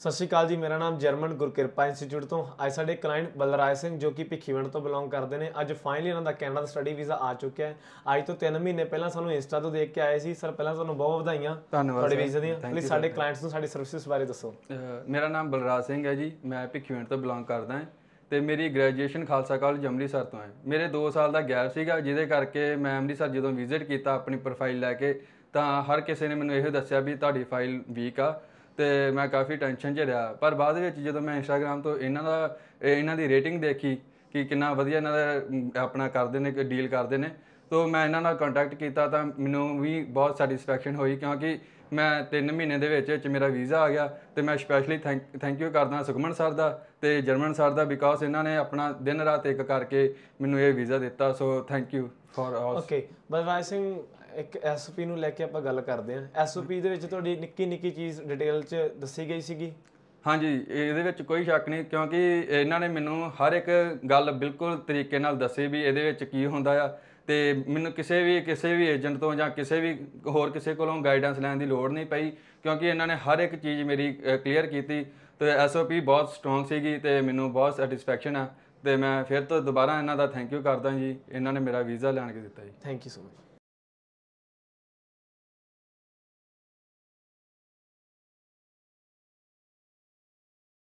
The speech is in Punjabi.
ਸਤਿ ਸ਼੍ਰੀ ਅਕਾਲ ਜੀ ਮੇਰਾ ਨਾਮ ਜਰਮਨ ਗੁਰਕਿਰਪਾ ਇੰਸਟੀਚਿਊਟ ਤੋਂ ਅੱਜ ਸਾਡੇ ਕਲਾਇੰਟ ਬਲਰਾਜ ਸਿੰਘ ਜੋ ਕਿ ਭਿੱਖੀਵੰਡ ਤੋਂ ਬਿਲੋਂਗ ਕਰਦੇ ਨੇ ਅੱਜ ਫਾਈਨਲੀ ਇਹਨਾਂ ਦਾ ਕੈਨੇਡਾ ਦਾ ਸਟੱਡੀ ਵੀਜ਼ਾ ਆ ਚੁੱਕਿਆ ਹੈ ਅੱਜ ਤੋਂ 3 ਮਹੀਨੇ ਪਹਿਲਾਂ ਸਾਨੂੰ ਇੰਸਟਾ ਤੋਂ ਦੇਖ ਕੇ ਆਏ ਸੀ ਸਰ ਪਹਿਲਾਂ ਤੁਹਾਨੂੰ ਬਹੁਤ ਵਧਾਈਆਂ ਤੁਹਾਡੇ ਵੀਜ਼ੇ ਦੀਆਂ ਪਲੀਜ਼ ਸਾਡੇ ਕਲਾਇੰਟਸ ਨੂੰ ਸਾਡੀ ਸਰਵਿਸਿਜ਼ ਬਾਰੇ ਦੱਸੋ ਮੇਰਾ ਨਾਮ ਬਲਰਾਜ ਸਿੰਘ ਹੈ ਜੀ ਮੈਂ ਭਿੱਖੀਵੰਡ ਤੋਂ ਬਿਲੋਂਗ ਕਰਦਾ ਹਾਂ ਤੇ ਮੇਰੀ ਗ੍ਰੈਜੂਏਸ਼ਨ ਖਾਲਸਾ ਕਾਲਜ ਅੰਮ੍ਰਿਤਸਰ ਤੋਂ ਹੈ ਮੇਰੇ 2 ਸਾਲ ਦਾ ਗੈਪ ਸੀਗਾ ਜਿਹਦੇ ਕਰਕੇ ਮੈਂ ਅੰਮ੍ਰਿਤਸਰ ਜਦੋਂ ਵਿਜ਼ਿਟ ਕੀਤਾ ਆਪਣੀ ਪ੍ਰੋਫਾਈਲ ਲੈ ਕੇ ਤਾਂ ਹਰ ਕਿਸੇ ਨੇ ਮੈਨੂੰ ਇਹੋ ਦੱਸਿਆ ਵੀ ਤੁਹਾਡੀ ਫਾਈਲ ਵੀਕ ਆ ਤੇ ਮੈਂ ਕਾਫੀ ਟੈਨਸ਼ਨ 'ਚ ਰਿਹਾ ਪਰ ਬਾਅਦ ਵਿੱਚ ਜਦੋਂ ਮੈਂ ਇੰਸਟਾਗ੍ਰam ਤੋਂ ਇਹਨਾਂ ਦਾ ਇਹਨਾਂ ਦੀ ਰੇਟਿੰਗ ਦੇਖੀ ਕਿ ਕਿੰਨਾ ਵਧੀਆ ਇਹਨਾਂ ਦਾ ਆਪਣਾ ਕਰਦੇ ਨੇ ਡੀਲ ਕਰਦੇ ਨੇ ਤੋਂ ਮੈਂ ਇਹਨਾਂ ਨਾਲ ਕੰਟੈਕਟ ਕੀਤਾ ਤਾਂ ਮੈਨੂੰ ਵੀ ਬਹੁਤ ਸੈਟੀਸਫੈਕਸ਼ਨ ਹੋਈ ਕਿਉਂਕਿ ਮੈਂ 3 ਮਹੀਨੇ ਦੇ ਵਿੱਚ ਵਿੱਚ ਮੇਰਾ ਵੀਜ਼ਾ ਆ ਗਿਆ ਤੇ ਮੈਂ ਸਪੈਸ਼ਲੀ ਥੈਂਕ ਯੂ ਕਰਦਾ ਸੁਖਮਨ ਸਰ ਦਾ ਤੇ ਜਰਮਨ ਸਰ ਦਾ ਬਿਕਾਜ਼ ਇਹਨਾਂ ਨੇ ਆਪਣਾ ਦਿਨ ਰਾਤ ਇੱਕ ਕਰਕੇ ਮੈਨੂੰ ਇਹ ਵੀਜ਼ਾ ਦਿੱਤਾ so thank you for us okay Balwaj Singh ਇੱਕ ਐਸਓਪੀ ਨੂੰ ਲੈ ਕੇ ਆਪਾਂ ਗੱਲ ਕਰਦੇ ਹਾਂ ਐਸਓਪੀ ਦੇ ਵਿੱਚ ਤੁਹਾਡੀ ਨਿੱਕੀ ਨਿੱਕੀ ਚੀਜ਼ ਡਿਟੇਲ 'ਚ ਦੱਸੀ ਗਈ ਸੀਗੀ ਹਾਂਜੀ ਇਹਦੇ ਵਿੱਚ ਕੋਈ ਸ਼ੱਕ ਨਹੀਂ ਕਿਉਂਕਿ ਇਹਨਾਂ ਨੇ ਮੈਨੂੰ ਹਰ ਇੱਕ ਗੱਲ ਬਿਲਕੁਲ ਤਰੀਕੇ ਨਾਲ ਦੱਸੀ ਵੀ ਇਹਦੇ ਵਿੱਚ ਕੀ ਹੁੰਦਾ ਆ ਤੇ ਮੈਨੂੰ ਕਿਸੇ ਵੀ ਕਿਸੇ ਵੀ ਏਜੰਟ ਤੋਂ ਜਾਂ ਕਿਸੇ ਵੀ ਹੋਰ ਕਿਸੇ ਕੋਲੋਂ ਗਾਈਡੈਂਸ ਲੈਣ ਦੀ ਲੋੜ ਨਹੀਂ ਪਈ ਕਿਉਂਕਿ ਇਹਨਾਂ ਨੇ ਹਰ ਇੱਕ ਚੀਜ਼ ਮੇਰੀ ਕਲੀਅਰ ਕੀਤੀ ਤੇ ਐਸਓਪੀ ਬਹੁਤ ਸਟਰੋਂਗ ਸੀਗੀ ਤੇ ਮੈਨੂੰ ਬਹੁਤ ਸੈਟੀਸਫੈਕਸ਼ਨ ਆ ਤੇ ਮੈਂ ਫਿਰ ਤੋਂ ਦੁਬਾਰਾ ਇਹਨਾਂ ਦਾ ਥੈਂਕ ਯੂ ਕਰਦਾ ਜੀ ਇਹਨਾਂ ਨੇ ਮੇਰਾ ਵੀਜ਼ਾ ਲੈਣ ਕੇ ਦਿੱਤਾ ਜੀ ਥੈਂਕ ਯੂ ਸੋ ਮਚ